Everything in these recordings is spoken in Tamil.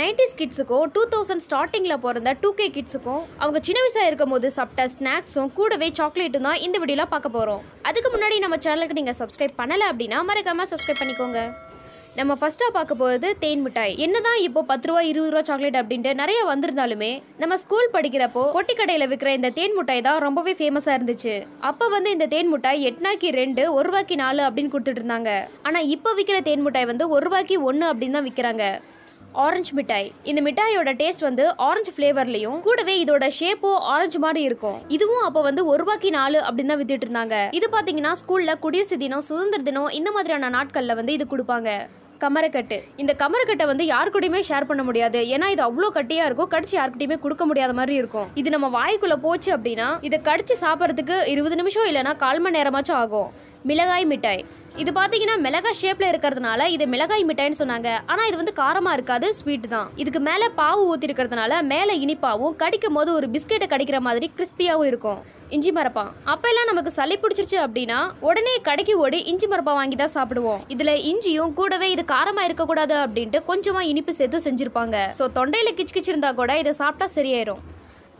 நைன்டிஸ் கிட்ஸுக்கும் டூ தௌசண்ட் ஸ்டார்டிங்கில் பிறந்த டூ கே கிட்ஸுக்கும் அவங்க சின்ன வயசாக இருக்கும் போது சாப்பிட்ட ஸ்நாக்ஸும் கூடவே சாக்லேட்டும் தான் இந்த வீடியோவில் பார்க்க போகிறோம் அதுக்கு முன்னாடி நம்ம சேனலுக்கு நீங்கள் சப்ஸ்கிரைப் பண்ணலை அப்படின்னா மறக்காமல் சப்ஸ்கிரைப் பண்ணிக்கோங்க நம்ம ஃபஸ்ட்டாக பார்க்க போகிறது தேன் மிட்டாய் என்ன தான் இப்போ பத்து ரூபா இருபது ரூபா சாக்லேட் அப்படின்ட்டு நிறைய வந்திருந்தாலுமே நம்ம ஸ்கூல் படிக்கிறப்போ பொட்டி கடையில் விற்கிற இந்த தேன் மிட்டாய் தான் ரொம்பவே ஃபேமஸாக இருந்துச்சு அப்போ வந்து இந்த தேன் மிட்டாய் எட்னாக்கி ரெண்டு ஒரு ரூபாய்க்கு நாலு அப்படின்னு கொடுத்துட்டு இருந்தாங்க ஆனால் இப்போ விற்கிற தேன் மிட்டாய் வந்து ஒரு ரூபாய்க்கு ஒன்று அப்படின்னு தான் விற்கிறாங்க ஆரஞ்சு மிட்டாய் இந்த மிட்டாயோட டேஸ்ட் வந்து ஆரஞ்சு ஃப்ளேவர்லையும் கூடவே இதோட ஷேப்பும் ஆரஞ்சு மாதிரி இருக்கும் இதுவும் அப்போ வந்து ஒரு ரூபாய்க்கு நாலு அப்படின்னு தான் வித்துட்டு இருந்தாங்க இது பார்த்தீங்கன்னா ஸ்கூலில் குடியரசு தினம் சுதந்திர தினம் இந்த மாதிரியான நாட்களில் வந்து இது கொடுப்பாங்க கமரக்கட்டு இந்த கமரக்கட்டை வந்து யார் கூடயுமே ஷேர் பண்ண முடியாது ஏன்னா இது அவ்வளோ கட்டியாக இருக்கும் கடிச்சு யாருக்கிட்டையுமே கொடுக்க முடியாத மாதிரி இருக்கும் இது நம்ம வாய்க்குள்ளே போச்சு அப்படின்னா இதை கடிச்சு சாப்பிட்றதுக்கு இருபது நிமிஷம் இல்லைனா கால் மணி நேரமாச்சும் ஆகும் மிளகாய் மிட்டாய் இது பார்த்தீங்கன்னா மிளகாய் ஷேப்பில் இருக்கிறதுனால இது மிளகாய் மிட்டாய்னு சொன்னாங்க ஆனால் இது வந்து காரமாக இருக்காது ஸ்வீட் தான் இதுக்கு மேலே பாவு ஊற்றிருக்கிறதுனால மேலே இனிப்பாகவும் கடிக்கும் போது ஒரு பிஸ்கெட்டை கடிக்கிற மாதிரி கிறிஸ்பியாகவும் இருக்கும் இஞ்சி மரப்பா அப்போல்லாம் நமக்கு சளி பிடிச்சிருச்சு அப்படின்னா உடனே கடைக்கு ஓடி இஞ்சி மரப்பா வாங்கி தான் சாப்பிடுவோம் இதில் இஞ்சியும் கூடவே இது காரமாக இருக்கக்கூடாது அப்படின்ட்டு கொஞ்சமாக இனிப்பு சேர்த்து செஞ்சுருப்பாங்க ஸோ தொண்டையில் கிச்சு கிச்சு இருந்தால் கூட இதை சாப்பிட்டா சரியாயிரும்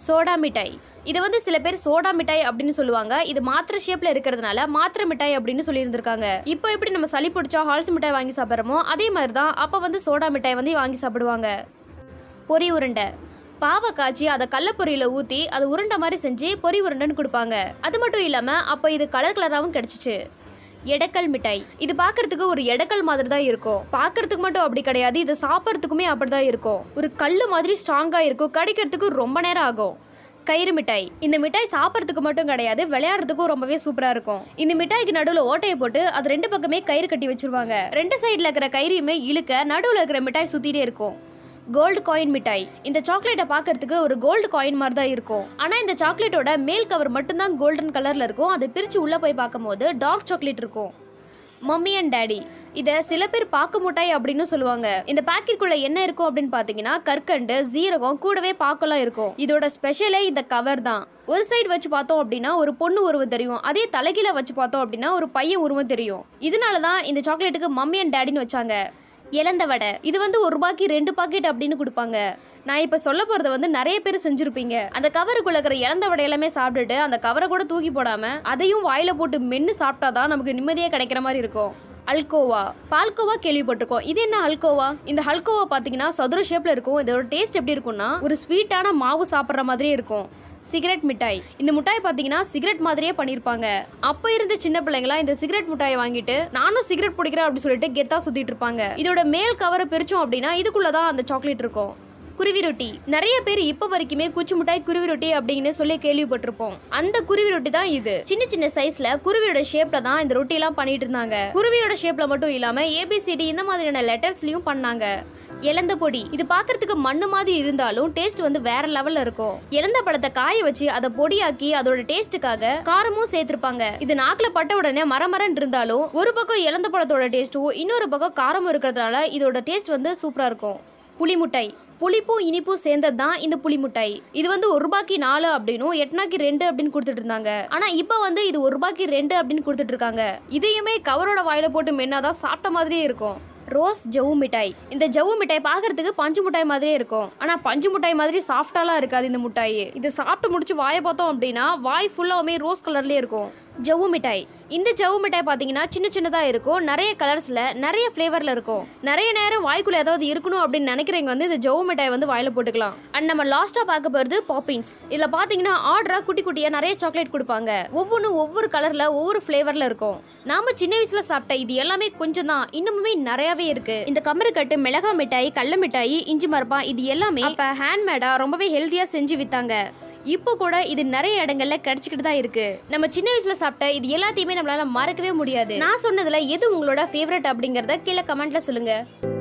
சோடா மிட்டாய் இதை வந்து சில பேர் சோடா மிட்டாய் அப்படின்னு சொல்லுவாங்க இது மாத்திரை ஷேப்ல இருக்கிறதுனால மாத்திரை மிட்டாய் அப்படின்னு சொல்லியிருந்திருக்காங்க இப்போ எப்படி நம்ம சளி பிடிச்சா ஹால்ஸ் மிட்டாய் வாங்கி சாப்பிட்றோமோ அதே மாதிரி தான் அப்போ வந்து சோடா மிட்டாய் வந்து வாங்கி சாப்பிடுவாங்க பொறி உருண்டை பாவை காய்ச்சி அதை கல்லப்பொரியில் ஊற்றி அதை உருண்டை மாதிரி செஞ்சு பொறி உருண்டைன்னு கொடுப்பாங்க அது மட்டும் இல்லாமல் அப்போ இது கலர் கலராகவும் கிடச்சிச்சு எடக்கல் மிட்டாய் இது பார்க்கறதுக்கு ஒரு எடக்கல் மாதிரி தான் இருக்கும் பார்க்கறதுக்கு மட்டும் அப்படி கிடையாது இது சாப்பிட்றதுக்குமே அப்படி தான் இருக்கும் ஒரு கல் மாதிரி ஸ்ட்ராங்காக இருக்கும் கிடைக்கிறதுக்கு ரொம்ப நேரம் ஆகும் கயிறு மிட்டாய் இந்த மிட்டாய் சாப்பிட்றதுக்கு மட்டும் கிடையாது விளையாடுறதுக்கும் ரொம்பவே சூப்பராக இருக்கும் இந்த மிட்டாய்க்கு நடுவில் ஓட்டையை போட்டு அது ரெண்டு பக்கமே கயிறு கட்டி வச்சிருவாங்க ரெண்டு சைடில் இருக்கிற கயிறையுமே இழுக்க நடுவில் இருக்கிற மிட்டாய் சுற்றிட்டே இருக்கும் கோல்டு காயின் மிட்டாய் இந்த சாக்லேட்டை பார்க்கறதுக்கு ஒரு கோல்டு காயின் மாதிரி தான் இருக்கும் ஆனால் இந்த சாக்லேட்டோட மேல் கவர் மட்டும்தான் கோல்டன் கலரில் இருக்கும் அதை பிரித்து உள்ளே போய் பார்க்கும்போது டார்க் சாக்லேட் இருக்கும் மம்மி அண்ட் டேடி இதை சில பேர் பாக்கு முட்டாய் அப்படின்னு சொல்லுவாங்க இந்த பேக்கெட்குள்ள என்ன இருக்கும் அப்படின்னு பார்த்தீங்கன்னா கற்கண்டு ஜீரகம் கூடவே பாக்கெல்லாம் இருக்கும் இதோட ஸ்பெஷலே இந்த கவர் தான் ஒரு சைடு வச்சு பார்த்தோம் அப்படின்னா ஒரு பொண்ணு உருவம் தெரியும் அதே தலைகீழ வச்சு பார்த்தோம் அப்படின்னா ஒரு பையன் உருவம் தெரியும் இதனால தான் இந்த சாக்லேட்டுக்கு மம்மி அண்ட் டேடின்னு வச்சாங்க இழந்த வடை இது வந்து ஒரு ரூபாய்க்கு ரெண்டு பாக்கெட் அப்படின்னு கொடுப்பாங்க நான் இப்போ சொல்ல போகிறத வந்து நிறைய பேர் செஞ்சுருப்பீங்க அந்த கவருக்குள்ள இருக்கிற இழந்த வடை எல்லாமே சாப்பிட்டுட்டு அந்த கவரை கூட தூக்கி போடாமல் அதையும் வாயில் போட்டு மென்று சாப்பிட்டா தான் நமக்கு நிம்மதியாக கிடைக்கிற மாதிரி இருக்கும் அல்கோவா பால்கோவா கேள்விப்பட்டிருக்கோம் இது என்ன அல்கோவா இந்த அல்கோவா பார்த்தீங்கன்னா சதுர ஷேப்பில் இருக்கும் இதோட டேஸ்ட் எப்படி இருக்கும்னா ஒரு ஸ்வீட்டான மாவு சாப்பிட்ற மாதிரியே இருக்கும் சிகரெட் மிட்டாய் இந்த மிட்டாய் பார்த்தீங்கன்னா சிகரெட் மாதிரியே பண்ணியிருப்பாங்க அப்போ இருந்த சின்ன பிள்ளைங்களாம் இந்த சிகரெட் மிட்டாயை வாங்கிட்டு நானும் சிகரெட் பிடிக்கிறேன் அப்படின்னு சொல்லிட்டு கெத்தா சுற்றிட்டு இருப்பாங்க இதோட மேல் கவரை பிரிச்சோம் அப்படின்னா இதுக்குள்ளே தான் அந்த சாக்லேட் இருக்கும் குருவி ரொட்டி நிறைய பேர் இப்போ வரைக்குமே குச்சி மிட்டாய் குருவி ரொட்டி அப்படின்னு சொல்லி கேள்விப்பட்டிருப்போம் அந்த குருவி ரொட்டி தான் இது சின்ன சின்ன சைஸ்ல குருவியோட ஷேப்ல தான் இந்த ரொட்டி எல்லாம் பண்ணிட்டு இருந்தாங்க குருவியோட ஷேப்ல மட்டும் இல்லாம ஏபிசிடி இந்த மாதிரியான லெட்டர்ஸ்லயும் பண்ணாங்க இலந்த பொடி இது பார்க்கறதுக்கு மண்ணு மாதிரி இருந்தாலும் டேஸ்ட் வந்து வேற லெவல்ல இருக்கும் எலந்த பழத்தை காய வச்சு அதை பொடியாக்கி அதோட டேஸ்ட்டுக்காக காரமும் சேர்த்திருப்பாங்க இது நாக்குல பட்ட உடனே மரமரன் இருந்தாலும் ஒரு பக்கம் எலந்த பழத்தோட டேஸ்ட்டும் இன்னொரு பக்கம் காரமும் இருக்கிறதுனால இதோட டேஸ்ட் வந்து சூப்பரா இருக்கும் புளிமுட்டை புளிப்பும் இனிப்பும் சேர்ந்தது தான் இந்த முட்டை இது வந்து ஒரு ரூபாய்க்கு நாலு அப்படின்னும் எட்னாக்கி ரெண்டு அப்படின்னு கொடுத்துட்டு இருந்தாங்க ஆனா இப்போ வந்து இது ஒரு ரூபாய்க்கு ரெண்டு அப்படின்னு கொடுத்துட்டு இருக்காங்க இதையுமே கவரோட வாயில போட்டு மென்னாதான் சாப்பிட்ட மாதிரியே இருக்கும் ரோஸ் ஜவு மிட்டாய் இந்த ஜவு மிட்டாய் பார்க்கறதுக்கு பஞ்சு மிட்டாய் மாதிரியே இருக்கும் ஆனால் பஞ்சு மிட்டாய் மாதிரி சாஃப்டாலாம் இருக்காது இந்த மிட்டாய் இது சாப்பிட்டு முடிச்சு வாயை பார்த்தோம் அப்படின்னா வாய் ஃபுல்லாகவுமே ரோஸ் கலர்லேயே இருக்கும் ஜவ்வு மிட்டாய் இந்த ஜவ்வு மிட்டாய் பார்த்தீங்கன்னா சின்ன சின்னதாக இருக்கும் நிறைய கலர்ஸில் நிறைய ஃப்ளேவரில் இருக்கும் நிறைய நேரம் வாய்க்குள்ளே ஏதாவது இருக்கணும் அப்படின்னு நினைக்கிறவங்க வந்து இந்த ஜவ்வு மிட்டாய் வந்து வாயில் போட்டுக்கலாம் அண்ட் நம்ம லாஸ்ட்டாக பார்க்க போகிறது பாப்பின்ஸ் இதில் பார்த்தீங்கன்னா ஆர்டராக குட்டி குட்டியாக நிறைய சாக்லேட் கொடுப்பாங்க ஒவ்வொன்றும் ஒவ்வொரு கலரில் ஒவ்வொரு ஃப்ளேவரில் இருக்கும் நாம் சின்ன வயசில் சாப்பிட்ட இது எல்லாமே கொஞ்சம் தான் இன்னுமுமே நிறையாவே நல்லாவே இருக்கு இந்த கட்டு மிளகா மிட்டாய் கள்ள மிட்டாய் இஞ்சி மரப்பா இது எல்லாமே அப்ப ஹேண்ட்மேடா ரொம்பவே ஹெல்த்தியா செஞ்சு வித்தாங்க இப்போ கூட இது நிறைய இடங்கள்ல கிடைச்சிக்கிட்டு தான் இருக்கு நம்ம சின்ன வயசுல சாப்பிட்ட இது எல்லாத்தையுமே நம்மளால மறக்கவே முடியாது நான் சொன்னதுல எது உங்களோட ஃபேவரட் அப்படிங்கறத கீழே கமெண்ட்ல சொல்லுங்க